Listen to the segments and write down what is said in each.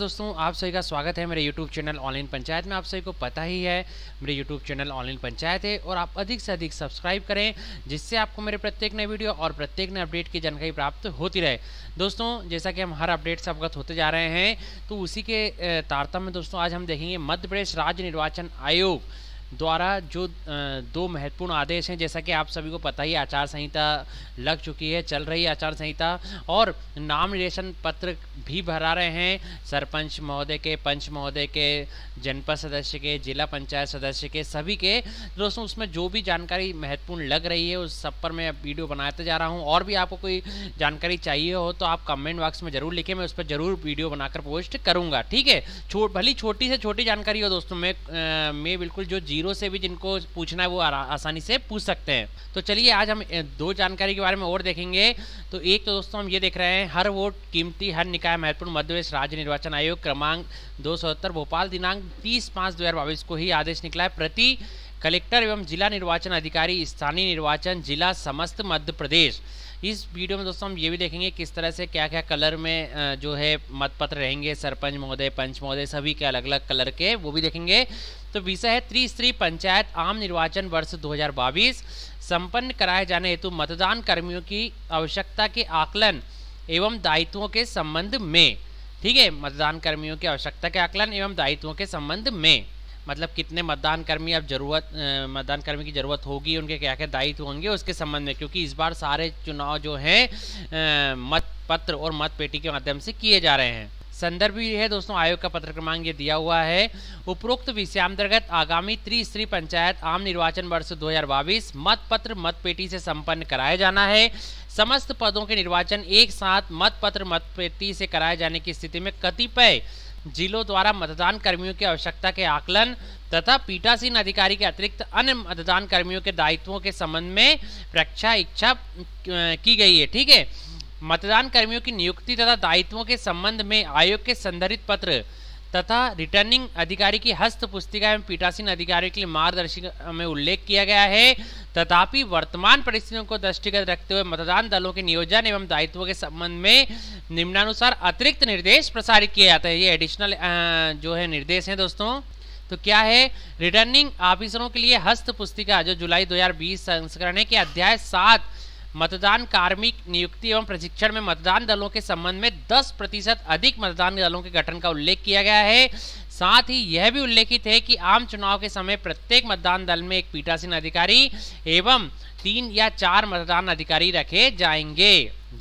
दोस्तों आप सभी का स्वागत है मेरे YouTube चैनल ऑनलाइन पंचायत में आप सभी को पता ही है मेरे YouTube चैनल ऑनलाइन पंचायत है और आप अधिक से अधिक सब्सक्राइब करें जिससे आपको मेरे प्रत्येक नए वीडियो और प्रत्येक नए अपडेट की जानकारी प्राप्त होती रहे दोस्तों जैसा कि हम हर अपडेट से अवगत होते जा रहे हैं तो उसी के तारतम्य दोस्तों आज हम देखेंगे मध्य प्रदेश राज्य निर्वाचन आयोग द्वारा जो दो महत्वपूर्ण आदेश हैं जैसा कि आप सभी को पता ही आचार संहिता लग चुकी है चल रही आचार संहिता और नाम निर्देशन पत्र भी भरा रहे हैं सरपंच महोदय के पंच महोदय के जनपद सदस्य के जिला पंचायत सदस्य के सभी के दोस्तों उसमें जो भी जानकारी महत्वपूर्ण लग रही है उस सब पर मैं वीडियो बनाते जा रहा हूँ और भी आपको कोई जानकारी चाहिए हो तो आप कमेंट बॉक्स में जरूर लिखें मैं उस पर जरूर वीडियो बनाकर पोस्ट करूँगा ठीक है छो भली छोटी से छोटी जानकारी हो दोस्तों मैं मैं बिल्कुल जो जीरो जीरो से भी जिनको पूछना है वो आसानी से पूछ सकते हैं तो चलिए आज हम दो जानकारी के बारे में और देखेंगे तो एक तो दोस्तों हम ये देख रहे हैं हर वोट कीमती हर निकाय महत्वपूर्ण प्रदेश राज्य निर्वाचन आयोग क्रमांक दो भोपाल दिनांक तीस पाँच दो को ही आदेश निकला है प्रति कलेक्टर एवं जिला निर्वाचन अधिकारी स्थानीय निर्वाचन जिला समस्त मध्य प्रदेश इस वीडियो में दोस्तों हम ये भी देखेंगे किस तरह से क्या क्या कलर में जो है मतपत्र रहेंगे सरपंच महोदय पंच महोदय सभी के अलग अलग कलर के वो भी देखेंगे तो विषय है त्रिस्तरीय पंचायत आम निर्वाचन वर्ष 2022 संपन्न कराए जाने हेतु मतदान कर्मियों की आवश्यकता के आकलन एवं दायित्वों के संबंध में ठीक है मतदान कर्मियों की आवश्यकता के आकलन एवं दायित्वों के संबंध में मतलब कितने मतदान कर्मी अब जरूरत मतदान कर्मी की ज़रूरत होगी उनके क्या क्या दायित्व होंगे उसके संबंध में क्योंकि इस बार सारे चुनाव जो हैं मत पत्र और मत पेटी के माध्यम से किए जा रहे हैं संदर्भ भी है दोस्तों आयोग का पत्र क्रमांक ये दिया हुआ है उपरोक्त विषयांतर्गत आगामी त्रिस्तरीय पंचायत आम निर्वाचन वर्ष 2022 मत पत्र मत पेटी से संपन्न कराया जाना है समस्त पदों के निर्वाचन एक साथ मत पत्र मत पेटी से कराए जाने की स्थिति में कतिपय जिलों द्वारा मतदान कर्मियों की आवश्यकता के आकलन तथा पीठासीन अधिकारी के अतिरिक्त अन्य मतदान कर्मियों के दायित्वों के संबंध में प्रक्षा इच्छा की गई है ठीक है मतदान कर्मियों की नियुक्ति तथा दायित्वों के संबंध में आयोग के संदर्भित पत्र तथा रिटर्निंग अधिकारी की हस्त पुस्तिका एवं पीठासीन अधिकारी के लिए मार्गदर्शिका में उल्लेख किया गया है तथापि वर्तमान परिस्थितियों को दृष्टिगत रखते हुए मतदान दलों के नियोजन एवं दायित्वों के संबंध में निम्नानुसार अतिरिक्त निर्देश प्रसारित किए जाते हैं ये एडिशनल जो है निर्देश हैं दोस्तों तो क्या है रिटर्निंग ऑफिसरों के लिए हस्त पुस्तिका जो जुलाई 2020 संस्करण है के अध्याय सात मतदान कार्मिक नियुक्ति एवं प्रशिक्षण में मतदान दलों के संबंध में 10 प्रतिशत अधिक मतदान दलों के गठन का उल्लेख किया गया है साथ ही यह भी उल्लेखित है कि आम चुनाव के समय प्रत्येक मतदान दल में एक पीठासीन अधिकारी एवं तीन या चार मतदान अधिकारी रखे जाएंगे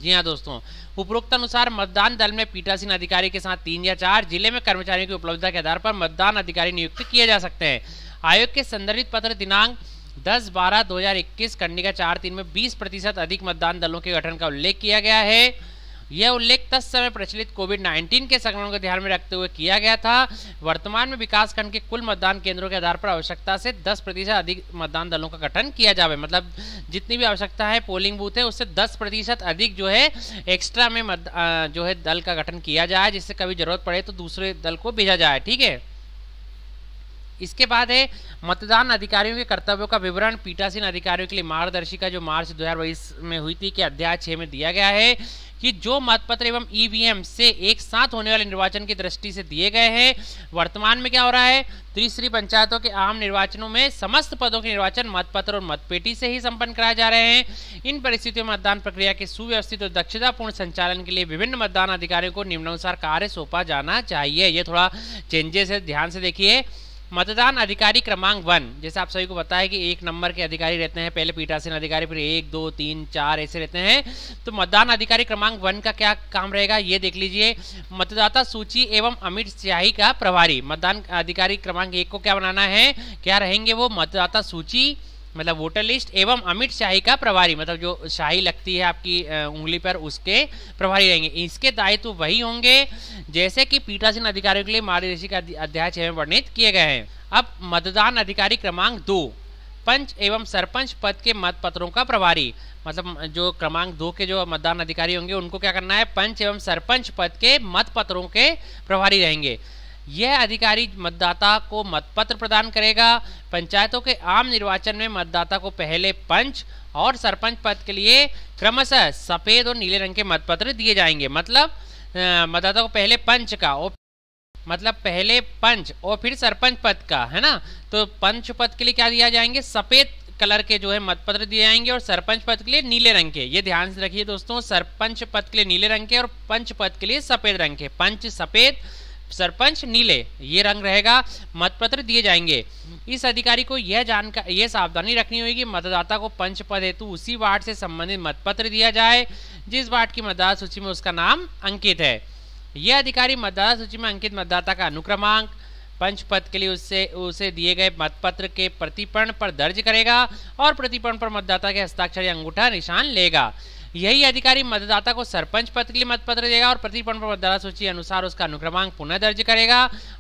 जी हाँ दोस्तों उपरोक्त अनुसार मतदान दल में पीठासीन अधिकारी के साथ तीन या चार जिले में कर्मचारियों की उपलब्धता के आधार पर मतदान अधिकारी नियुक्त किए जा सकते हैं आयोग के संदर्भित पत्र दिनांक दस बारह दो हजार 2021 का चार तीन में बीस प्रतिशत अधिक मतदान दलों के गठन का उल्लेख किया गया है यह उल्लेख तस् समय प्रचलित कोविड 19 के संक्रमण को ध्यान में रखते हुए किया गया था वर्तमान में विकासखंड के कुल मतदान केंद्रों के आधार पर आवश्यकता से 10 प्रतिशत अधिक मतदान दलों का गठन किया जावे मतलब जितनी भी आवश्यकता है पोलिंग बूथ है उससे 10 प्रतिशत अधिक जो है एक्स्ट्रा में मत, जो है दल का गठन किया जाए जिससे कभी जरूरत पड़े तो दूसरे दल को भेजा जाए ठीक है इसके बाद है मतदान अधिकारियों के कर्तव्यों का विवरण पीठासीन अधिकारियों के लिए मार्गदर्शिका जो मार्च दो में हुई थी कि अध्याय छः में दिया गया है कि जो मतपत्र एवं ईवीएम से एक साथ होने वाले निर्वाचन की दृष्टि से दिए गए हैं वर्तमान में क्या हो रहा है त्रिस्तरीय पंचायतों के आम निर्वाचनों में समस्त पदों के निर्वाचन मतपत्र और मतपेटी से ही संपन्न कराए जा रहे हैं इन परिस्थितियों में मतदान प्रक्रिया के सुव्यवस्थित और दक्षतापूर्ण संचालन के लिए विभिन्न मतदान अधिकारियों को निम्नानुसार कार्य सौंपा जाना चाहिए ये थोड़ा चेंजेस है ध्यान से देखिए मतदान अधिकारी क्रमांक वन जैसे आप सभी को पता है कि एक नंबर के अधिकारी रहते हैं पहले पीठासीन अधिकारी फिर एक दो तीन चार ऐसे रहते हैं तो मतदान अधिकारी क्रमांक वन का क्या काम रहेगा ये देख लीजिए मतदाता सूची एवं अमित स्याही का प्रभारी मतदान अधिकारी क्रमांक एक को क्या बनाना है क्या रहेंगे वो मतदाता सूची मतलब वोटर लिस्ट एवं अमित शाही का प्रभारी मतलब जो शाही लगती है आपकी उंगली पर उसके प्रभारी रहेंगे इसके दायित्व तो वही होंगे जैसे कि पीठासीन अधिकारियों के लिए का अध्याय छह में वर्णित किए गए हैं अब मतदान अधिकारी क्रमांक दो पंच एवं सरपंच पद के मतपत्रों का प्रभारी मतलब जो क्रमांक दो के जो मतदान अधिकारी होंगे उनको क्या करना है पंच एवं सरपंच पद के मतपत्रों के प्रभारी रहेंगे यह अधिकारी मतदाता को मतपत्र प्रदान करेगा पंचायतों के आम निर्वाचन में मतदाता को पहले पंच और सरपंच पद के लिए क्रमशः सफेद और नीले रंग के मतपत्र दिए जाएंगे मतलब मतदाता को पहले पंच का और मतलब पहले पंच और फिर सरपंच पद का है ना तो पंच पद के लिए क्या दिया जाएंगे सफेद कलर के जो है मतपत्र दिए जाएंगे और सरपंच पद के लिए नीले रंग के ये ध्यान से रखिए दोस्तों सरपंच पद के लिए नीले रंग के और पंच पद के लिए सफेद रंग के पंच सफेद सरपंच नीले ये रंग रहेगा मतपत्र दिए जाएंगे इस अधिकारी को यह जानकार यह सावधानी रखनी होगी कि मतदाता को पंच पद हेतु उसी वार्ड से संबंधित मतपत्र दिया जाए जिस वार्ड की मतदाता सूची में उसका नाम अंकित है यह अधिकारी मतदाता सूची में अंकित मतदाता का अनुक्रमांक पंच पद के लिए उससे उसे दिए गए मतपत्र के प्रतिपण पर दर्ज करेगा और प्रतिपण पर मतदाता के हस्ताक्षर या अंगूठा निशान लेगा यही अधिकारी मतदाता को सरपंच पद के लिए मतपत्र देगा और प्रतिपण पर मतदाता सूची अनुसार उसका अनुक्रमांक पुनः दर्ज करेगा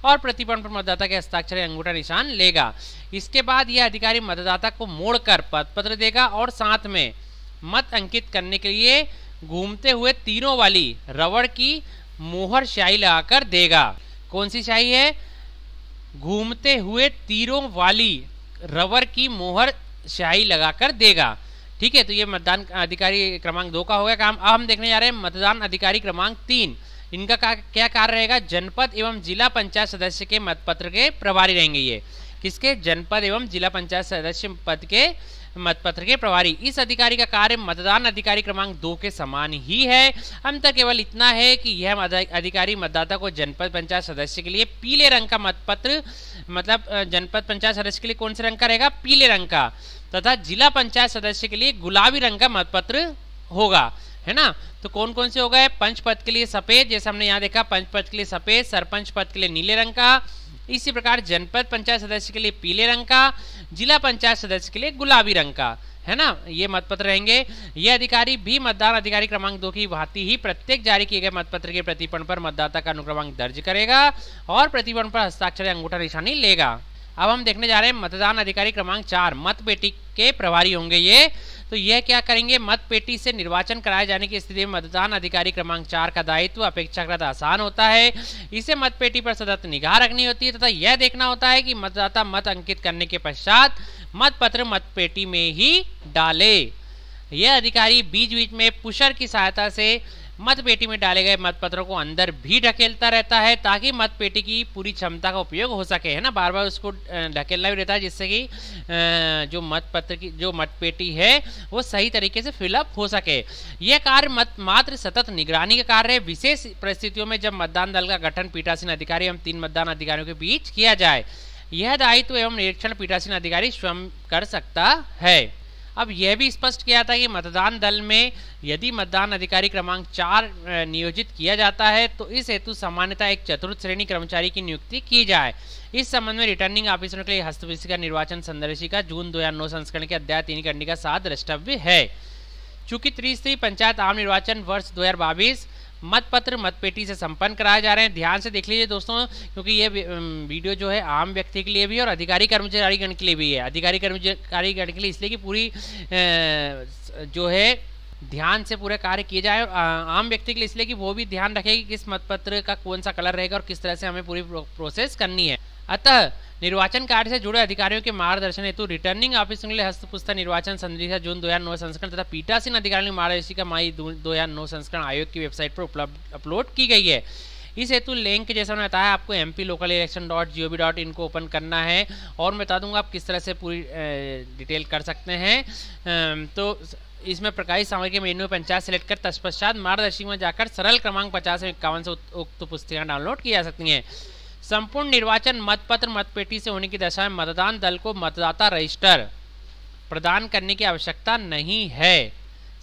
और प्रतिपण पर मतदाता के हस्ताक्षर अंगूठा निशान लेगा इसके बाद यह अधिकारी मतदाता को मोड़कर पत्र देगा और साथ में मत अंकित करने के लिए घूमते हुए तीनों वाली रबड़ की मोहर शाही लगाकर देगा कौन सी शाही है घूमते हुए तीरों वाली रबर की मोहर शाही लगाकर देगा ठीक है तो ये मतदान अधिकारी क्रमांक दो का हो गया काम अब हम देखने जा रहे हैं मतदान अधिकारी क्रमांक तीन इनका का, क्या कार्य रहेगा जनपद एवं जिला पंचायत सदस्य के मतपत्र के प्रभारी रहेंगे ये किसके जनपद एवं जिला पंचायत सदस्य पद के मतपत्र के प्रभारी इस अधिकारी का कार्य मतदान अधिकारी क्रमांक दो के समान ही है अंतर तो केवल इतना है कि यह अधिकारी मतदाता को जनपद पंचायत सदस्य के लिए पीले रंग का मतपत्र मतलब जनपद पंचायत सदस्य के लिए कौन से रंग का रहेगा पीले रंग का तथा जिला पंचायत सदस्य के लिए गुलाबी रंग का मतपत्र होगा है ना तो कौन कौन से होगा पंच पद के लिए सफेद जैसे हमने यहाँ देखा पंच पद के लिए सफेद सरपंच पद के लिए नीले रंग का इसी प्रकार जनपद पंचायत सदस्य के लिए पीले रंग का जिला पंचायत सदस्य के लिए गुलाबी रंग का है ना ये मतपत्र रहेंगे ये अधिकारी भी मतदान अधिकारी क्रमांक दो की भांति ही प्रत्येक जारी किए गए मतपत्र के प्रतिपण पर मतदाता का अनुक्रमांक दर्ज करेगा और प्रतिपण पर हस्ताक्षर अंगूठा निशानी लेगा अब हम देखने जा रहे हैं मतदान अधिकारी क्रमांक चार मत पेटी के प्रभारी होंगे ये तो यह क्या करेंगे मत पेटी से निर्वाचन कराए जाने की स्थिति में मतदान अधिकारी क्रमांक चार का दायित्व अपेक्षाकृत आसान होता है इसे मत पेटी पर सतत निगाह रखनी होती है तथा यह देखना होता है कि मतदाता मत अंकित करने के पश्चात मत पत्र मत पेटी में ही डाले यह अधिकारी बीच बीच में पुशर की सहायता से मत पेटी में डाले गए मतपत्रों को अंदर भी ढकेलता रहता है ताकि मत पेटी की पूरी क्षमता का उपयोग हो सके है ना बार बार उसको ढकेलना भी रहता है जिससे कि जो मतपत्र की जो मत पेटी है वो सही तरीके से फिलअप हो सके यह कार्य मत मात्र सतत निगरानी का कार्य है विशेष परिस्थितियों में जब मतदान दल का गठन पीठासीन अधिकारी एवं तीन मतदान अधिकारियों के बीच किया जाए यह दायित्व एवं निरीक्षण पीठासीन अधिकारी स्वयं कर सकता है अब यह भी स्पष्ट किया था कि मतदान दल में यदि मतदान अधिकारी क्रमांक चार नियोजित किया जाता है तो इस हेतु सामान्यतः एक चतुर्थ श्रेणी कर्मचारी की नियुक्ति की जाए इस संबंध में रिटर्निंग ऑफिसरों के लिए हस्तविशिका निर्वाचन संदर्शिका जून दो हजार नौ संस्करण के अध्याय तीन का सात द्रष्टव्य है चूंकि त्रिस्तरीय पंचायत आम निर्वाचन वर्ष दो हजार मतपत्र मतपेटी से संपन्न कराए जा रहे हैं ध्यान से देख लीजिए दोस्तों क्योंकि ये वीडियो जो है आम व्यक्ति के लिए भी और अधिकारी कर्मचारी गण के लिए भी है अधिकारी कर्मचारी गण के लिए इसलिए कि पूरी जो है ध्यान से पूरे कार्य किए जाए आम व्यक्ति के लिए इसलिए कि वो भी ध्यान रखे कि किस मतपत्र का कौन सा कलर रहेगा और किस तरह से हमें पूरी प्रोसेस करनी है अतः निर्वाचन कार्य से जुड़े अधिकारियों के मार्गदर्शन हेतु रिटर्निंग ऑफिसर के लिए हस्तपुस्तक निर्वाचन संदिग्ध जून 2009 संस्करण तथा पीटासीन अधिकारियों की मार्गदर्शिका मई 2009 संस्करण आयोग की वेबसाइट पर उपलब्ध अपलोड की गई है इस हेतु लिंक जैसा उन्होंने बताया आपको M P local election dot G O V dot in को ओपन करना है और मैं बता दूंगा आप किस तरह से पूरी डिटेल कर सकते हैं तो इसमें प्रकाशित सामग्री मेन्यू पंचायत सेलेक्ट कर तत्पश्चात मार्गदर्शिका में जाकर सरल क्रमांक पचास इक्यावन से उक्त पुस्तिकाएँ डाउनलोड की जा सकती हैं संपूर्ण निर्वाचन मतपत्र मतपेटी से होने की दशा में मतदान दल को मतदाता रजिस्टर प्रदान करने की आवश्यकता नहीं है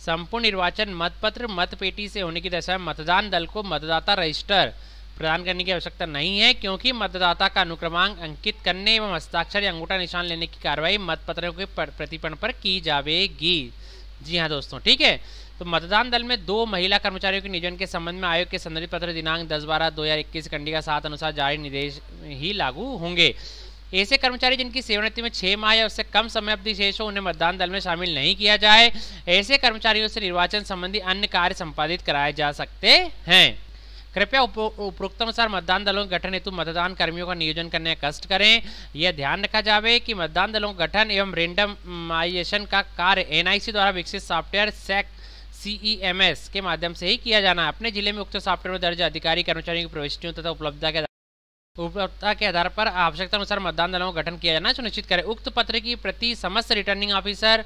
संपूर्ण निर्वाचन मतपत्र मतपेटी से होने की दशा में मतदान दल को मतदाता रजिस्टर प्रदान करने की आवश्यकता नहीं है क्योंकि मतदाता का अनुक्रमांक अंकित करने एवं हस्ताक्षर या अंगूठा निशान लेने की कार्रवाई मतपत्रों के प्रतिपण पर की जाएगी जी हाँ दोस्तों ठीक है तो मतदान दल में दो महिला कर्मचारियों के नियोजन के संबंध में आयोग के संदर्भ पत्र दिनांक दस बारह दो हजार इक्कीस खंडिका सात अनुसार जारी निर्देश ही लागू होंगे ऐसे कर्मचारी जिनकी सेवानिवृत्ति में छः माह या उससे कम समय अवधि शेष हो उन्हें मतदान दल में शामिल नहीं किया जाए ऐसे कर्मचारियों से निर्वाचन संबंधी अन्य कार्य संपादित कराए जा सकते हैं कृपया उपरोक्त अनुसार मतदान दलों के गठन हेतु मतदान कर्मियों का नियोजन करने कष्ट करें यह ध्यान रखा जावे कि मतदान दलों गठन एवं रेंडमाइजेशन का कार्य एनआईसी द्वारा विकसित सॉफ्टवेयर सेक्ट सीईएमएस e के माध्यम से ही किया जाना अपने जिले में उक्त सॉफ्टवेयर में दर्ज अधिकारी कर्मचारियों की प्रविष्टियों तथा उपलब्धता के उपलब्धता के आधार पर आवश्यकता अनुसार मतदान दलों का गठन किया जाना सुनिश्चित करें उक्त पत्र की प्रति समस्त returning officer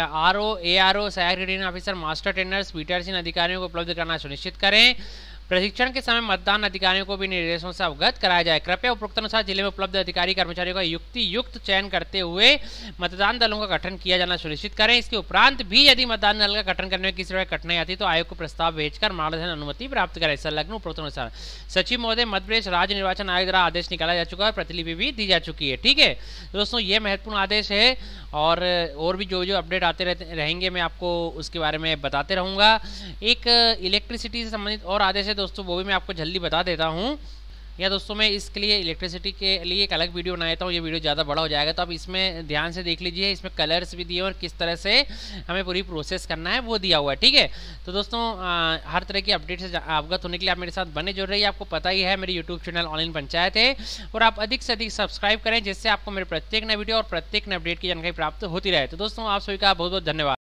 R O A R O सहायक रिटर्निंग ऑफिसर मास्टर ट्रेनर्स पीटरसिन अधिकारियों को उपलब्ध कराना सुनिश्चित करें प्रशिक्षण के समय मतदान अधिकारियों को भी निर्देशों से अवगत कराया जाए कृपया उपरोक्त अनुसार जिले में उपलब्ध अधिकारी कर्मचारियों का युक्ति युक्त चयन करते हुए मतदान दलों का गठन किया जाना सुनिश्चित करें इसके उपरांत भी यदि मतदान दल का गठन करने में किसी प्रकार कठिनाई आती तो आयोग को प्रस्ताव भेजकर मार्गदर्शन अनुमति प्राप्त करें संलग्न उपरोक्त अनुसार सचिव महोदय मध्यप्रदेश राज्य निर्वाचन आयोग द्वारा आदेश निकाला जा चुका है और प्रतिलिपि भी दी जा चुकी है ठीक है दोस्तों ये महत्वपूर्ण आदेश है और और भी जो जो अपडेट आते रहेंगे मैं आपको उसके बारे में बताते रहूँगा एक इलेक्ट्रिसिटी से संबंधित और आदेश है दोस्तों वो भी मैं आपको जल्दी बता देता हूँ या दोस्तों मैं इसके लिए इलेक्ट्रिसिटी के लिए एक अलग वीडियो देता हूँ ये वीडियो ज़्यादा बड़ा हो जाएगा तो आप इसमें ध्यान से देख लीजिए इसमें कलर्स भी दिए और किस तरह से हमें पूरी प्रोसेस करना है वो दिया हुआ है ठीक है तो दोस्तों आ, हर तरह की अपडेट से अवगत होने के लिए आप मेरे साथ बने जुड़ रही आपको पता ही है मेरी यूट्यूब चैनल ऑनलाइन पंचायत है और आप अधिक से अधिक सब्सक्राइब करें जिससे आपको मेरे प्रत्येक नए वीडियो और प्रत्येक नए अपडेट की जानकारी प्राप्त होती रहे तो दोस्तों आप सभी का बहुत बहुत धन्यवाद